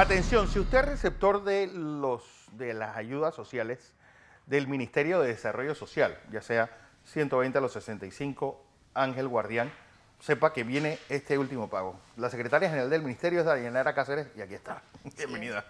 Atención, si usted es receptor de, los, de las ayudas sociales del Ministerio de Desarrollo Social, ya sea 120 a los 65, Ángel Guardián, sepa que viene este último pago. La secretaria general del Ministerio es Daniela Cáceres y aquí está. Bienvenida.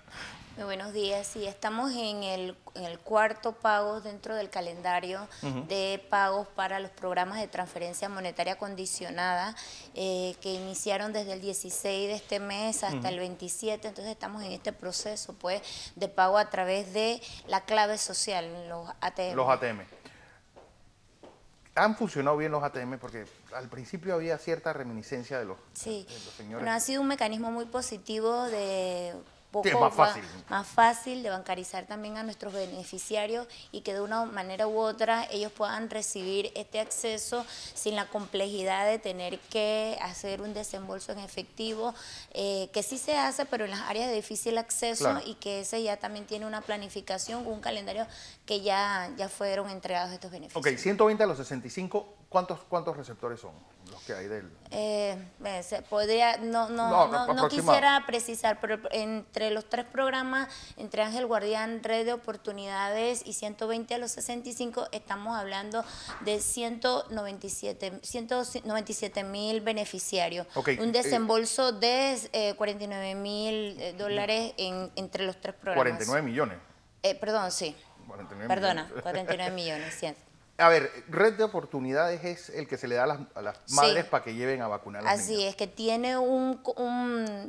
Muy buenos días. Sí, estamos en el, cuarto pago dentro del calendario de pagos para los programas de transferencia monetaria condicionada eh, que iniciaron desde el 16 de este mes hasta el 27. Entonces estamos en este proceso pues de pago a través de la clave social, los ATM. Los ATM han funcionado bien los ATM porque al principio había cierta reminiscencia de los, señores. Bueno, ha sido un mecanismo muy positivo de poco más, fácil. más fácil de bancarizar también a nuestros beneficiarios y que de una manera u otra ellos puedan recibir este acceso sin la complejidad de tener que hacer un desembolso en efectivo, eh, que sí se hace, pero en las áreas de difícil acceso y que ese ya también tiene una planificación, un calendario que ya, ya fueron entregados estos beneficios. Ok, 120 a los 65, ¿cuántos, cuántos receptores son? los que hay del... Eh, eh podría, no, no, quisiera precisar, pero entre entre los tres programas, entre Ángel Guardián, Red de Oportunidades y 120 a los 65, estamos hablando de 197 mil beneficiarios. Un eh, desembolso de 49 eh, mil eh, dólares en, entre los tres programas. 49 millones. perdón, sí. 49 Perdona, 49 millones, 100. A ver, red de oportunidades es el que se le da a las, madres para que lleven a vacunar a los Así es, que tiene un,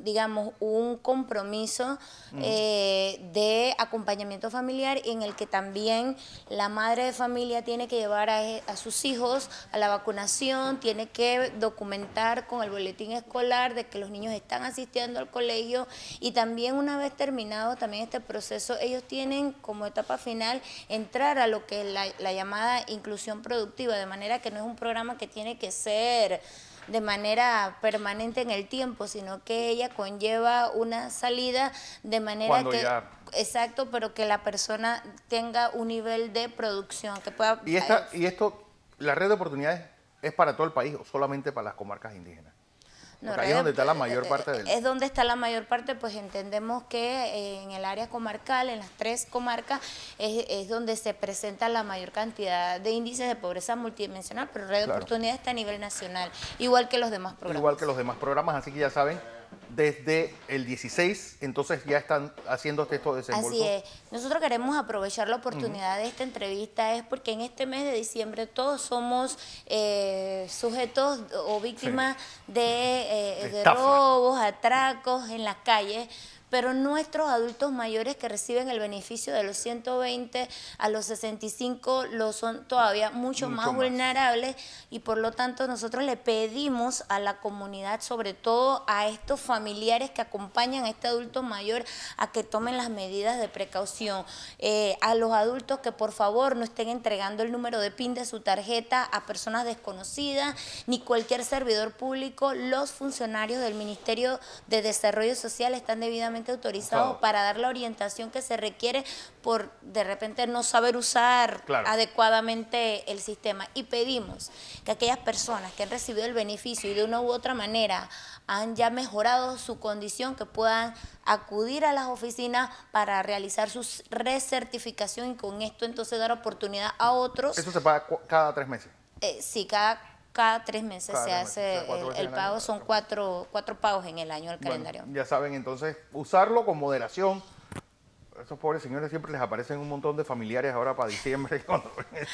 digamos, un compromiso eh, de acompañamiento familiar en el que también la madre de familia tiene que llevar a, sus hijos a la vacunación, tiene que documentar con el boletín escolar de que los niños están asistiendo al colegio y también una vez terminado también este proceso, ellos tienen como etapa final entrar a lo que es la, la llamada inclusión productiva, de manera que no es un programa que tiene que ser de manera permanente en el tiempo, sino que ella conlleva una salida de manera que exacto, pero que la persona tenga un nivel de producción que pueda y esta, eh, y esto la red de oportunidades es para todo el país o solamente para las comarcas indígenas es donde está la mayor eh, parte eh, Es donde está la mayor parte, pues entendemos que en el área comarcal, en las tres comarcas, es, es donde se presenta la mayor cantidad de índices de pobreza multidimensional, pero Red Oportunidad Oportunidades está a nivel nacional, igual que los demás programas. Igual que los demás programas, así que ya saben, desde el 16, entonces ya están haciendo este, estos desembolsos. Así es. Nosotros queremos aprovechar la oportunidad de esta entrevista, es porque en este mes de diciembre todos somos eh, sujetos o víctimas eh, de, de robos, atracos en las calles pero nuestros adultos mayores que reciben el beneficio de los 120 a los 65 lo son todavía mucho, más, vulnerables y por lo tanto nosotros le pedimos a la comunidad, sobre todo a estos familiares que acompañan a este adulto mayor, a que tomen las medidas de precaución. Eh, a los adultos que por favor no estén entregando el número de PIN de su tarjeta a personas desconocidas, ni cualquier servidor público, los funcionarios del Ministerio de Desarrollo Social están debidamente autorizado para dar la orientación que se requiere por de repente no saber usar adecuadamente el sistema. Y pedimos que aquellas personas que han recibido el beneficio y de una u otra manera han ya mejorado su condición, que puedan acudir a las oficinas para realizar su recertificación y con esto entonces dar oportunidad a otros. esto se paga cada tres meses? Eh, sí, cada cada tres meses se hace el, pago, son cuatro, cuatro pagos en el año el calendario. Ya saben, entonces, usarlo con moderación. Esos pobres señores siempre les aparecen un montón de familiares ahora para diciembre.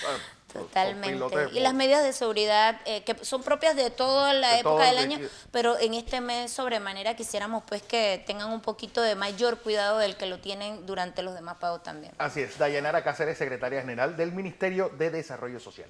Totalmente. Y las medidas de seguridad eh, que son propias de toda la época del año, pero en este mes sobremanera quisiéramos pues que tengan un poquito de mayor cuidado del que lo tienen durante los demás pagos también. Así es, Dayanara Cáceres, secretaria general del Ministerio de Desarrollo Social.